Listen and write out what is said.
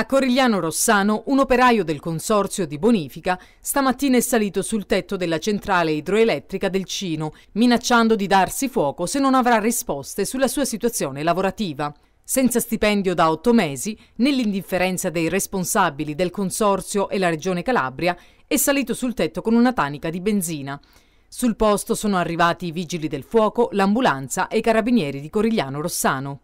A Corigliano Rossano, un operaio del consorzio di bonifica stamattina è salito sul tetto della centrale idroelettrica del Cino, minacciando di darsi fuoco se non avrà risposte sulla sua situazione lavorativa. Senza stipendio da otto mesi, nell'indifferenza dei responsabili del consorzio e la regione Calabria, è salito sul tetto con una tanica di benzina. Sul posto sono arrivati i vigili del fuoco, l'ambulanza e i carabinieri di Corigliano Rossano.